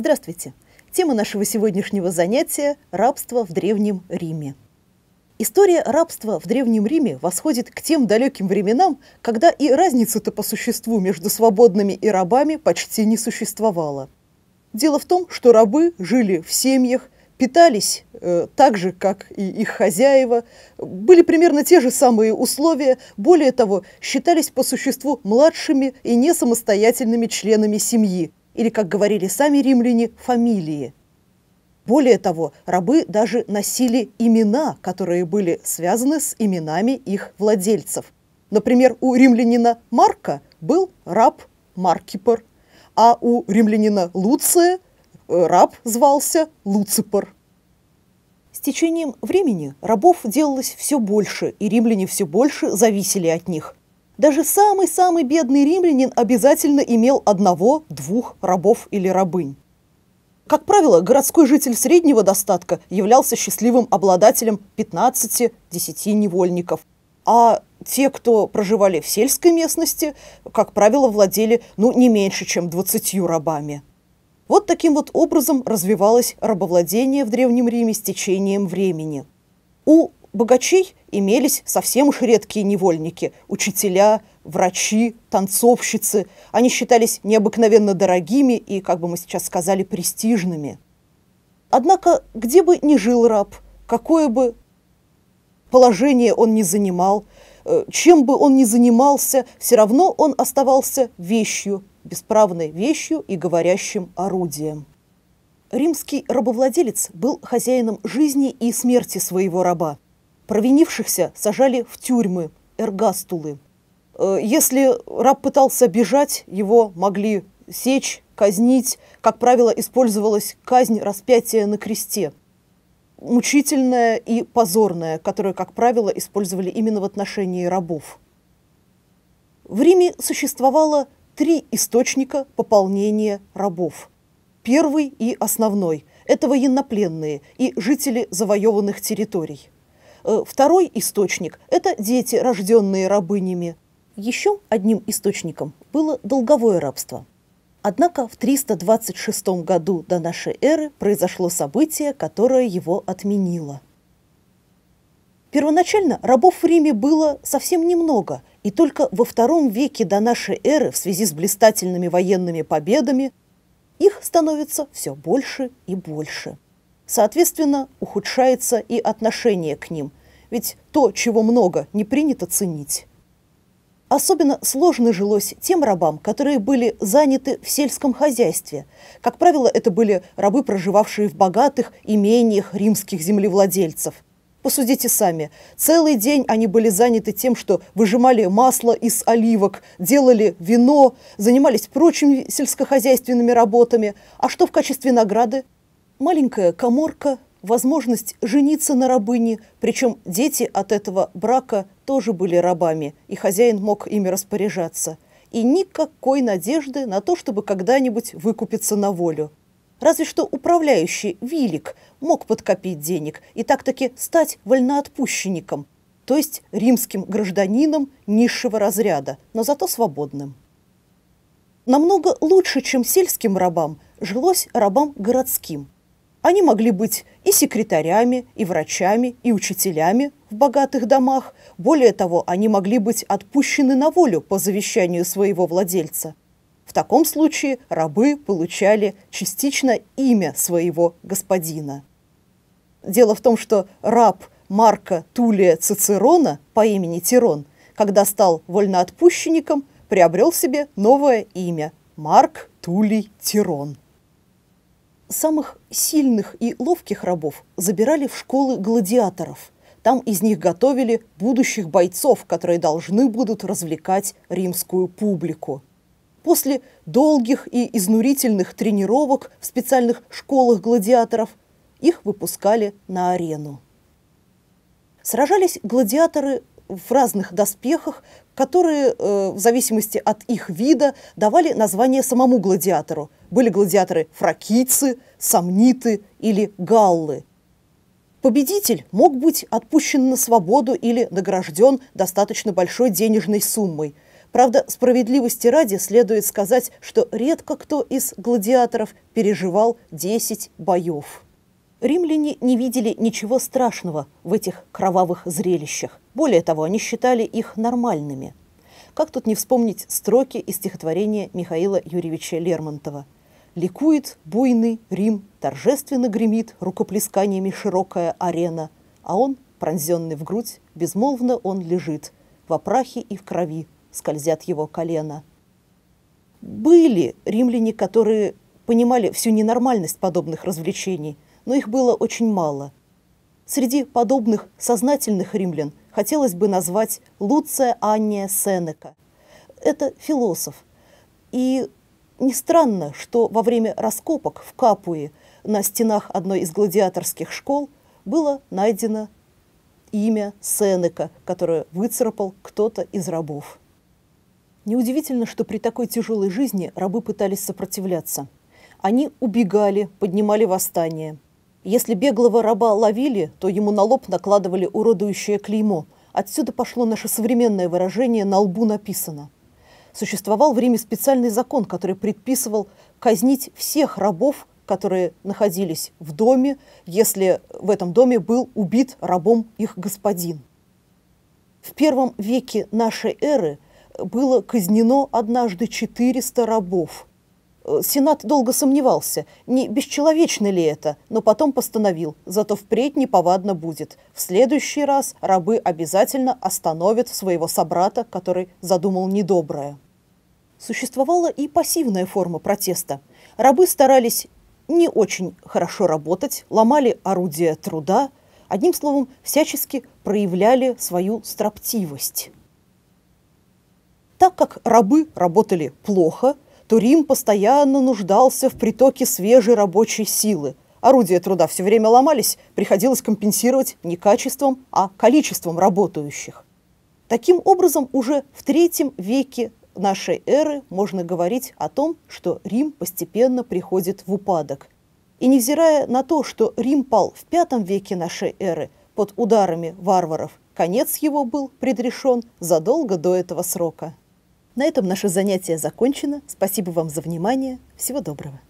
Здравствуйте! Тема нашего сегодняшнего занятия – рабство в Древнем Риме. История рабства в Древнем Риме восходит к тем далеким временам, когда и разницы-то по существу между свободными и рабами почти не существовало. Дело в том, что рабы жили в семьях, питались э, так же, как и их хозяева, были примерно те же самые условия, более того, считались по существу младшими и не самостоятельными членами семьи, или, как говорили сами римляне, фамилии. Более того, рабы даже носили имена, которые были связаны с именами их владельцев. Например, у римлянина Марка был раб Маркипор, а у римлянина Луция э, раб звался Луципор. С течением времени рабов делалось все больше, и римляне все больше зависели от них. Даже самый-самый бедный римлянин обязательно имел одного-двух рабов или рабынь. Как правило, городской житель среднего достатка являлся счастливым обладателем 15-10 невольников, а те, кто проживали в сельской местности, как правило, владели ну, не меньше, чем 20 рабами. Вот таким вот образом развивалось рабовладение в Древнем Риме с течением времени. У богачей имелись совсем уж редкие невольники – учителя, врачи, танцовщицы. Они считались необыкновенно дорогими и, как бы мы сейчас сказали, престижными. Однако, где бы ни жил раб, какое бы положение он ни занимал, э, чем бы он ни занимался, все равно он оставался вещью, бесправной вещью и говорящим орудием. Римский рабовладелец был хозяином жизни и смерти своего раба – Провинившихся сажали в тюрьмы, эргастулы. Э, если раб пытался бежать, его могли сечь, казнить. Как правило, использовалась казнь распятия на кресте. Мучительная и позорная, которую, как правило, использовали именно в отношении рабов. В Риме существовало три источника пополнения рабов. Первый и основной – это военнопленные и жители завоеванных территорий. Э, второй источник – это дети, рожденные рабынями. Еще одним источником было долговое рабство. Однако в 326 году до нашей эры произошло событие, которое его отменило. Первоначально рабов в Риме было совсем немного, и только во втором веке до нашей эры в связи с блистательными военными победами их становится все больше и больше. Соответственно, ухудшается и отношение к ним, ведь то, чего много, не принято ценить. Особенно сложно жилось тем рабам, которые были заняты в сельском хозяйстве. Как правило, это были рабы, проживавшие в богатых имениях римских землевладельцев. Посудите сами, целый день они были заняты тем, что выжимали масло из оливок, делали вино, занимались прочими сельскохозяйственными работами. А что в качестве награды? Маленькая коморка, возможность жениться на рабыне, причем дети от этого брака тоже были рабами, и хозяин мог ими распоряжаться. И никакой надежды на то, чтобы когда-нибудь выкупиться на волю. Разве что управляющий Вилик мог подкопить денег и так-таки стать вольноотпущенником, то есть римским гражданином низшего разряда, но зато свободным. Намного лучше, чем сельским рабам, жилось рабам городским – они могли быть и секретарями, и врачами, и учителями в богатых домах. Более того, они могли быть отпущены на волю по завещанию своего владельца. В таком случае рабы получали частично имя своего господина. Дело в том, что раб Марка Тулия Цицерона по имени Тирон, когда стал вольноотпущенником, приобрел себе новое имя – Марк Тулий Тирон. Самых сильных и ловких рабов забирали в школы гладиаторов. Там из них готовили будущих бойцов, которые должны будут развлекать римскую публику. После долгих и изнурительных тренировок в специальных школах гладиаторов их выпускали на арену. Сражались гладиаторы в разных доспехах, которые, э, в зависимости от их вида, давали название самому гладиатору. Были гладиаторы фракийцы, сомниты или галлы. Победитель мог быть отпущен на свободу или награжден достаточно большой денежной суммой. Правда, справедливости ради следует сказать, что редко кто из гладиаторов переживал 10 боев. Римляне не видели ничего страшного в этих кровавых зрелищах. Более того, они считали их нормальными. Как тут не вспомнить строки из стихотворения Михаила Юрьевича Лермонтова – Ликует буйный Рим, торжественно гремит рукоплесканиями широкая арена, а он, пронзенный в грудь, безмолвно он лежит, во прахе и в крови скользят его колено. Были римляне, которые понимали всю ненормальность подобных развлечений, но их было очень мало. Среди подобных сознательных римлян хотелось бы назвать Луция Анния Сенека. Это философ. И не странно, что во время раскопок в Капуе на стенах одной из гладиаторских школ было найдено имя Сенека, которое выцарапал кто-то из рабов. Неудивительно, что при такой тяжелой жизни рабы пытались сопротивляться. Они убегали, поднимали восстание. Если беглого раба ловили, то ему на лоб накладывали уродующее клеймо. Отсюда пошло наше современное выражение «на лбу написано» существовал в Риме специальный закон, который предписывал казнить всех рабов, которые находились в доме, если в этом доме был убит рабом их господин. В первом веке нашей эры было казнено однажды 400 рабов – Сенат долго сомневался, не бесчеловечно ли это, но потом постановил, зато впредь неповадно будет. В следующий раз рабы обязательно остановят своего собрата, который задумал недоброе. Существовала и пассивная форма протеста. Рабы старались не очень хорошо работать, ломали орудия труда, одним словом, всячески проявляли свою строптивость. Так как рабы работали плохо – то Рим постоянно нуждался в притоке свежей рабочей силы. Орудия труда все время ломались, приходилось компенсировать не качеством, а количеством работающих. Таким образом, уже в третьем веке нашей эры можно говорить о том, что Рим постепенно приходит в упадок. И невзирая на то, что Рим пал в пятом веке нашей эры под ударами варваров, конец его был предрешен задолго до этого срока. На этом наше занятие закончено. Спасибо вам за внимание. Всего доброго.